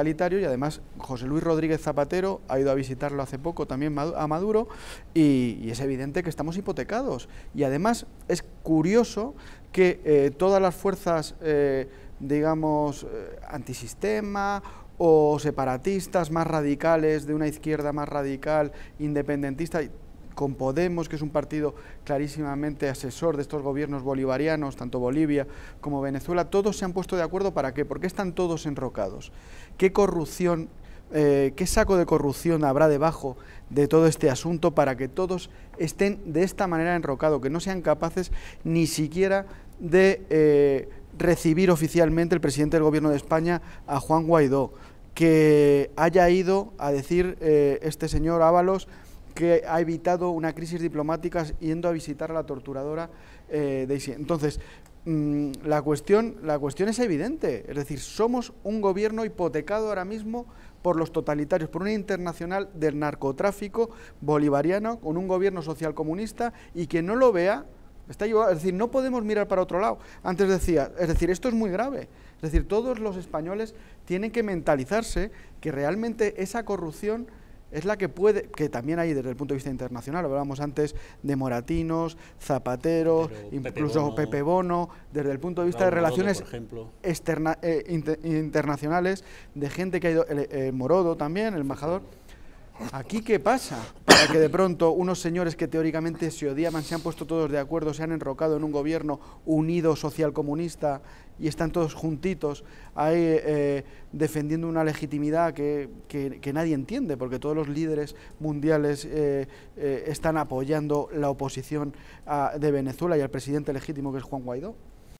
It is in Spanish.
y además José Luis Rodríguez Zapatero ha ido a visitarlo hace poco también a Maduro y, es evidente que estamos hipotecados y además es curioso que eh, todas las fuerzas eh, digamos eh, antisistema o separatistas más radicales de una izquierda más radical independentista con Podemos, que es un partido clarísimamente asesor de estos gobiernos bolivarianos, tanto Bolivia como Venezuela, todos se han puesto de acuerdo para qué, qué están todos enrocados. ¿Qué corrupción, eh, qué saco de corrupción habrá debajo de todo este asunto para que todos estén de esta manera enrocados, que no sean capaces ni siquiera de eh, recibir oficialmente el presidente del gobierno de España a Juan Guaidó? que haya ido a decir eh, este señor Ábalos que ha evitado una crisis diplomática yendo a visitar a la torturadora de eh, Daisy. Entonces, mm, la, cuestión, la cuestión es evidente, es decir, somos un gobierno hipotecado ahora mismo por los totalitarios, por una internacional del narcotráfico bolivariano, con un gobierno socialcomunista, y que no lo vea, está llevado, es decir, no podemos mirar para otro lado. Antes decía, es decir, esto es muy grave. Es decir, todos los españoles tienen que mentalizarse que realmente esa corrupción es la que puede, que también hay desde el punto de vista internacional, hablábamos antes de Moratinos, Zapatero, incluso Pepe Bono, desde el punto de vista de relaciones eh, internacionales, de gente que ha ido, eh, Morodo también, el embajador. ¿Aquí qué pasa? que de pronto unos señores que teóricamente se odiaban se han puesto todos de acuerdo, se han enrocado en un gobierno unido social comunista y están todos juntitos ahí eh, defendiendo una legitimidad que, nadie entiende, porque todos los líderes mundiales eh, eh, están apoyando la oposición ah, de Venezuela y al presidente legítimo que es Juan Guaidó.